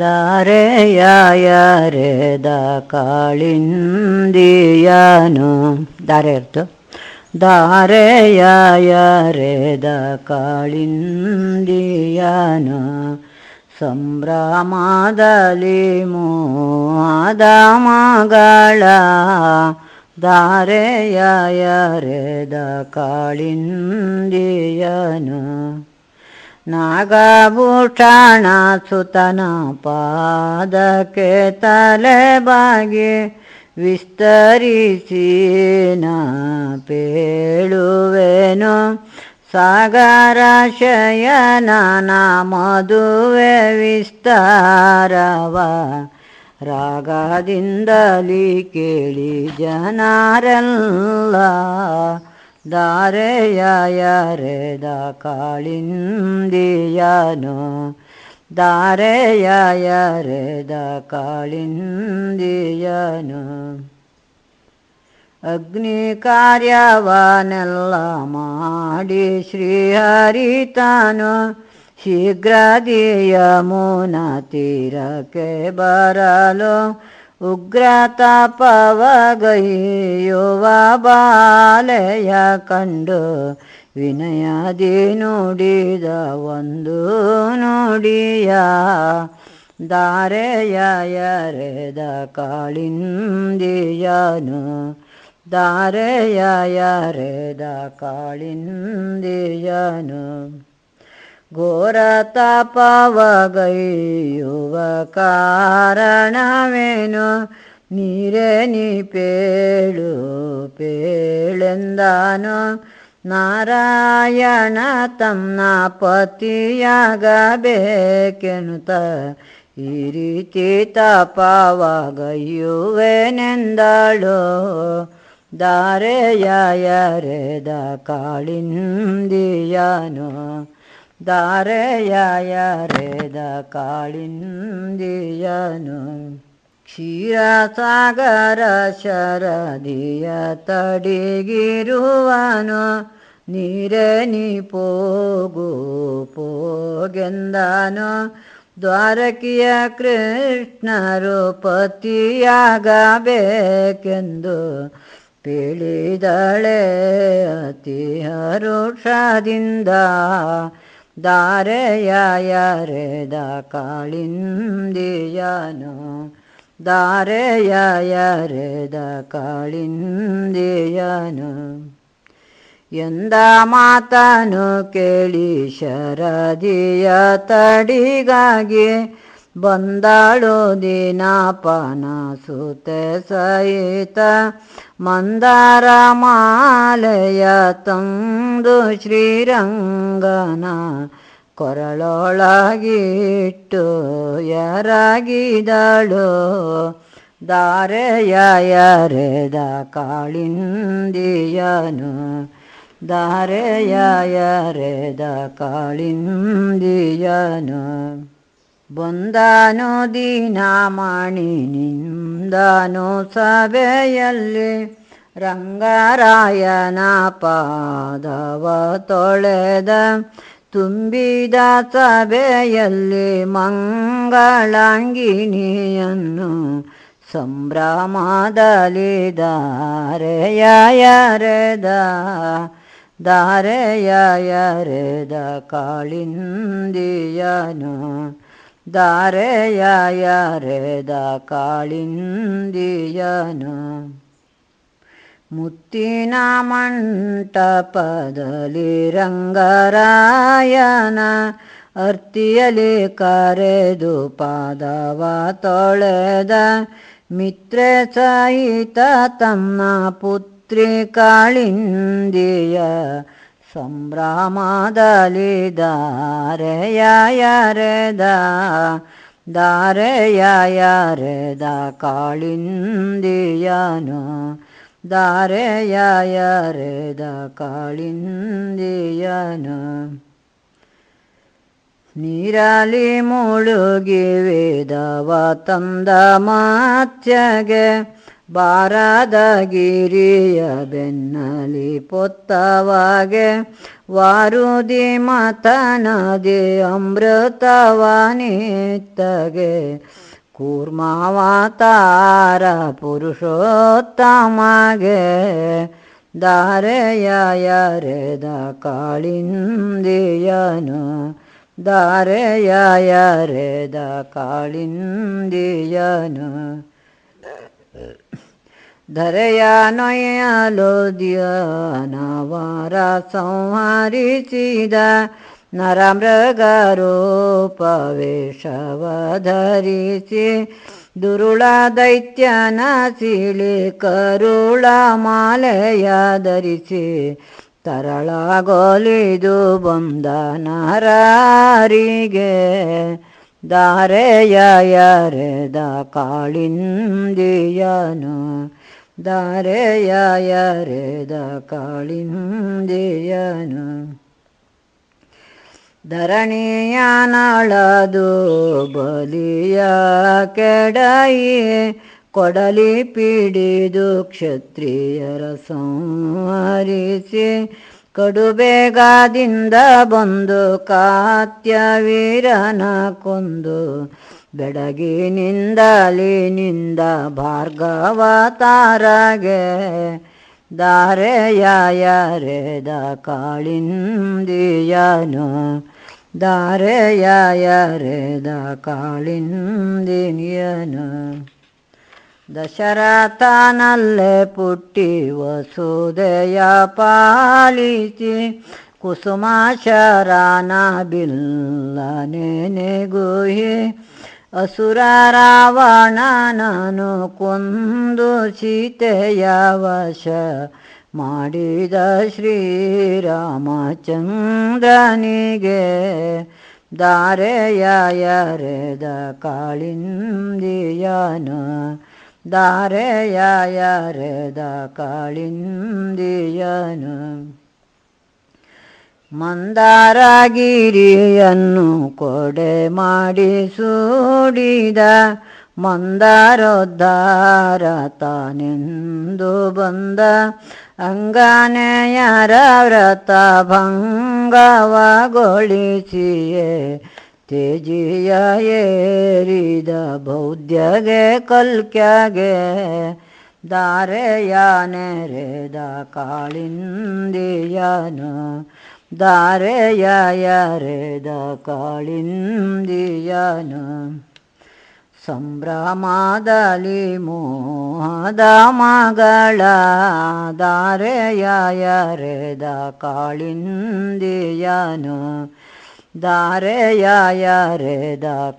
ധാരയായ രേത കാളിന്ദിയാനു ധാരയെടുത്തു ധാരയായ രേത കാളിന്ദിയാനു ಸಂಭ್ರಮದಲ್ಲಿ ಮೋದ ನಾಗಭೂಷಣ ಸುತನ ಪಾದಕ್ಕೆ ತಲೆ ಬಾಗಿ ವಿಸ್ತರಿಸಿ ಪೇಳುವೆನು ಸಾಗರ ಶಯನ ಮದುವೆ ವಿಸ್ತಾರವ ರಾಗದಿಂದಲಿ ಕೇಳಿ ಜನರೆಲ್ಲ ಧಾರೆಯ ಯಾರೆದ ಕಾಳಿಂದಿಯನು ಧಾರೆಯ ಯಾರೆದ ಕಾಳಿಂದಿಯನು ಅಗ್ನಿ ಕಾರ್ಯವನೆಲ್ಲ ಮಾಡಿ ಶ್ರೀಹರಿತನು ಶೀಘ್ರದಿಯ ಮುನ ತೀರಕ್ಕೆ ಬರಲು ಉಗ್ರತಾಪವಗಹಿಯುವ ಬಾಲೆಯ ಕಂಡು ವಿನಯದಿ ನೋಡಿದ ಒಂದು ನೋಡಿಯ ದಾರೆಯ ಕಾಳಿಂದಿಯನು ದಾರೆಯ ಕಾಳಿಂದಿಯನು ಘೋರ ತಪವಗೈಯುವ ಕಾರಣವೇನು ನೀರೇ ನೀ ಪೇಳು ಪೇಳೆಂದಾನು ನಾರಾಯಣ ತನ್ನ ಪತಿಯಾಗಬೇಕೆನುತ ಈ ರೀತಿ ತಪವಾಗಯ್ಯುವೆನೆಂದಳು ದಾರೆಯ ಯರೆದ ಕಾಳಿಂದಿಯನು ಧಾರೆಯರೆದ ಕಾಳಿಂದಿಯನು ಸಾಗರ ಶರದಿಯ ತಡಿಗಿರುವನು ನೀರೇ ನೀ ಪೋಗು ಪೋಗೆಂದನು ದ್ವಾರಕಿಯ ಕೃಷ್ಣರು ಪತಿಯಾಗಬೇಕೆಂದು ಪೀಳಿದಳೆ ಅತಿ ಹರುಷದಿಂದ ದಾರೆಯ ಕಾಳಿಂದಿಯನು ದಾರೆಯ ಕಾಳಿಂದಿಯನು ಎಂದ ಮಾತನು ಕೇಳಿ ಶರದಿಯ ತಡಿಗಾಗಿ ಬಂದಾಳು ದೀನಾಪನ ಸುತೆ ಸಹಿತ ಮಂದಾರ ಮಾಲೆಯ ತಂದು ಶ್ರೀರಂಗನ ಕೊರಳೊಳಗಿಟ್ಟು ಯಾರಾಗಿದಳು ದಾರೆಯ ಎರೆದ ಕಾಳಿಂದಿಯನು ದಾರೆಯ ಕಾಳಿಂದಿಯನು ದೀನ ಮಾಣಿ ನಿಂದಾನೋ ಸಭೆಯಲ್ಲಿ ರಂಗರಾಯನ ಪಾದವ ತೊಳೆದ ತುಂಬಿದ ಸಭೆಯಲ್ಲಿ ಮಂಗಳಾಂಗಿನಿಯನ್ನು ಸಂಭ್ರಮದಲಿದಾರೆಯರೆದ ದಾರೆಯರೆದ ಕಾಳಿಂದಿಯನು दारे यारे दा कालिन्दियनु मुत्तिनामण्टपदलिरङ्गरायन अर्तियलि करे दुपादवा तोळेद मित्रे चयित तन्न पुत्री कालिन्दिया സംഭ്രാമാതലിദാരയായരദ ധാരയായരദ കാളിന്ദിയാനോ ധാരയായരദ കാളിന്ദിയാനോ ನೀರಾಲಿ ಮುಳುಗಿ ವೇದವ ತಂದ ಮಾತ್ಯಗೆ ಬಾರದ ಗಿರಿಯ ಬೆನ್ನಲಿ ಪೊತ್ತವಾಗೆ ವಾರುದಿ ಮತನದಿ ಅಮೃತವಾನಿತ್ತಗೆ ಕೂರ್ಮಾವತಾರ ಪುರುಷೋತ್ತಮಗೆ ದಾರೆಯರೆದ ಕಾಳಿಂದಿಯನು ದಾರೆಯರೆದ ಕಾಳಿಂದಿಯನು धरया नय आलोद्यनवर संवारिचिदा नरम्रगरोपवेशव धरिति दुर्ुला दैत्यानासीली ದಾರೆಯ ಕಾಳಿಂದಿಯನು ದಾರೆಯ ಎರೆದ ಕಾಳಿಂದಿಯನು ಧರಣಿಯ ಬಲಿಯ ಕೆಡಯಿ ಕೊಡಲಿ ಪಿಡಿದು ಕ್ಷತ್ರಿಯರ ಸಂಹರಿಸಿ ಕಡುಬೇಗಾದಿಂದ ಬಂದು ಕಾತ್ಯ ವೀರನ ಕೊಂದು ಬೆಡಗಿನಿಂದಲಿ ನಿಂದ ಭಾರ್ಗವತಾರಗೆ ದಾರೆಯಾಯರೆದ ಕಾಳಿಂದಿಯನು ದಾರೆಯಾಯರೆದ ಕಾಳಿಂದಿನಿಯನು ದಶರಥನಲ್ಲೇ ಪುಟ್ಟಿ ವಸುದೆಯ ಪಾಲಿಸಿ ಕುಸುಮಾಶರನ ಗುಹಿ ಅಸುರ ರಾವಣನನು ಕೊಂದು ಸೀತೆಯ ವಶ ಮಾಡಿದ ಶ್ರೀರಾಮಚಂದ್ರನಿಗೆ ದಾರೆಯ ಯರೆದ ಕಾಳಿಂದಿಯನ ಧಾರೆಯಾಯರೆದ ಕಾಳಿಂದಿಯನು ಮಂದಾರಗಿರಿಯನ್ನು ಕೊಡೆ ಮಾಡಿ ಸೂಡಿದ ಮಂದಾರೋದ್ಧಾರ ತಾನೆಂದು ಬಂದ ಅಂಗನೆಯರ ವ್ರತ ಭಂಗವಗೊಳಿಸಿಯೇ ತೇಜಿಯ ಏರಿದ ಬೌದ್ಧಗೆ ಕಲ್ಕ್ಯಾಗೆ ದಾರೆಯ ನೆರೆದ ಕಾಳಿಂದಿಯನು ದಾರೆಯ ಎರೆದ ಕಾಳಿಂದಿಯನು ಸಂಭ್ರಮದಲ್ಲಿ ಮೋಹದ ಮಗಳ ದಾರೆಯ ಎರೆದ ಕಾಳಿಂದಿಯನು दारे रे दा